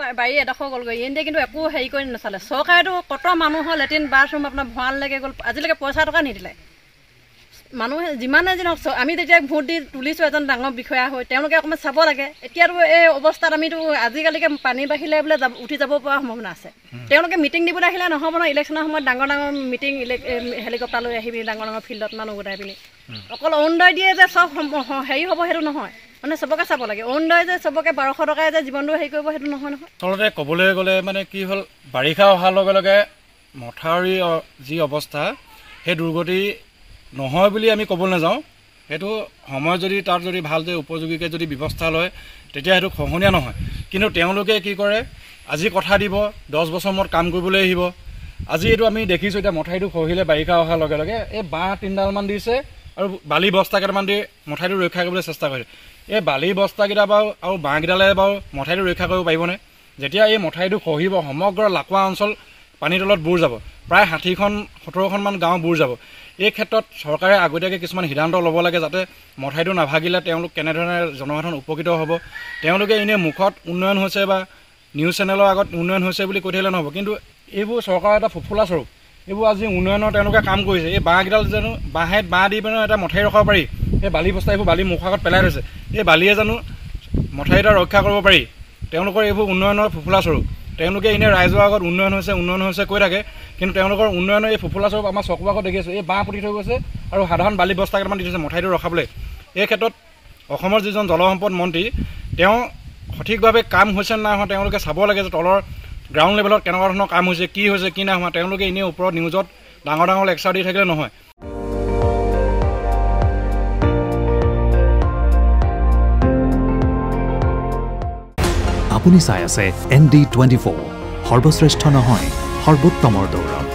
বাৰী এডোখৰ গ'লগৈ ইণ্ডিয়া কিন্তু একো হেৰি কৰি নাচালে চৰকাৰেতো কত মানুহৰ লেট্ৰিন বাথৰুম আপোনাৰ ভঁৰাললৈকে গ'ল আজিলৈকে পইচা টকা নিদিলে মানুহে যিমানে যি নহওক আমি যেতিয়া ভোট দি তুলিছোঁ এজন ডাঙৰ বিষয়া হৈ তেওঁলোকে অকণমান চাব লাগে এতিয়াতো এই অৱস্থাত আমিতো আজিকালিকে পানী বাঢ়িলে বোলে উঠি যাব পৰা সম্ভাৱনা আছে তেওঁলোকে মিটিং দিবলৈ আহিলে নহ'ব নহয় ইলেকশ্যনৰ সময়ত ডাঙৰ ডাঙৰ মিটিং হেলিকপ্টাৰ লৈ আহি পিনি ডাঙৰ ডাঙৰ ফিল্ডত মানুহ গোটাই পিনি অকল অৰুণোদয় দিয়ে যে চব হেৰি হ'ব সেইটো নহয় মানে সবকে চাব লাগে অৰুণোদয় যে সবকে বাৰোশো টাকায় যে জীবনটা হেৰি কৰিব সেটা নহয় নহয় আসলে কবলে গ'লে মানে কি হল লগে লগে অহারে মথাউরি অৱস্থা সেই দুৰ্গতি নহয় বুলি আমি কব নাও সেই সময় যদি তাৰ যদি ভাল যে উপযোগীকে যদি ব্যৱস্থা লয় তেতিয়া সেটা খহনীয়া নহয় কিন্তু কি কৰে আজি কথা দিব দশ বছৰ মত কাম করবলে আজি এই আমি দেখিছো এটা মথাইটু খহিলে লগে অহার এই বাঁ তিনডালমান দিছে আৰু বালি বস্তা কেইটামান দি মঠাইটো ৰক্ষা কৰিবলৈ চেষ্টা কৰিছে এই বালি বস্তাকেইটা বাৰু আৰু বাঁহকেইডালে বাৰু মঠাইটো ৰক্ষা কৰিব পাৰিবনে যেতিয়া এই মঠাইটো খহিব সমগ্ৰ লাকুৱা অঞ্চল পানীৰ তলত বুৰ যাব প্ৰায় ষাঠিখন সোতৰখনমান গাঁও বুৰ যাব এই ক্ষেত্ৰত চৰকাৰে আগতীয়াকৈ কিছুমান সিদ্ধান্ত ল'ব লাগে যাতে মঠাইটো নাভাগিলে তেওঁলোক কেনেধৰণে জনসাধাৰণ উপকৃত হ'ব তেওঁলোকে এনেই মুখত উন্নয়ন হৈছে বা নিউজ চেনেলৰ আগত উন্নয়ন হৈছে বুলি কৈ থাকিলে নহ'ব কিন্তু এইবোৰ চৰকাৰৰ এটা ফুফুলা স্বৰূপ এইবোৰ আজি উন্নয়নৰ তেওঁলোকে কাম কৰিছে এই বাঁহকেইডাল জানো বাঁহে বাঁহ দি পিনে এটা মথাৰি ৰখাব পাৰি এই বালি বস্তা এইবোৰ বালি মুখৰ আগত পেলাই থৈছে এই বালিয়ে জানো মথাৰিডাল ৰক্ষা কৰিব পাৰি তেওঁলোকৰ এইবোৰ উন্নয়নৰ ফুফুলা স্বৰূপ তেওঁলোকে এনেই ৰাইজৰ আগত উন্নয়ন হৈছে উন্নয়ন হৈছে কৈ থাকে কিন্তু তেওঁলোকৰ উন্নয়নৰ এই ফুফুলা স্বৰূপ আমাৰ চকু আগত দেখিছোঁ এই বাঁহ পুতি থৈ গৈছে আৰু সাধাৰণ বালি বস্তা কেইটামান দি থৈছে মথাৰিটো ৰখাবলৈ এই ক্ষেত্ৰত অসমৰ যিজন জলসম্পদ মন্ত্ৰী তেওঁ সঠিকভাৱে কাম হৈছে নে নাই হয় তেওঁলোকে চাব লাগে যে তলৰ গ্ৰাউণ্ড লেভেলত কেনেকুৱা ধৰণৰ কাম হৈছে কি হৈছে কি নাই হোৱা তেওঁলোকে এনেই ওপৰত নিউজত ডাঙৰ ডাঙৰ লেকচাৰ দি থাকিলে নহয় আপুনি চাই আছে এন ডি টুৱেণ্টি ফ'ৰ সৰ্বশ্ৰেষ্ঠ নহয় সৰ্বোত্তমৰ দৌৰত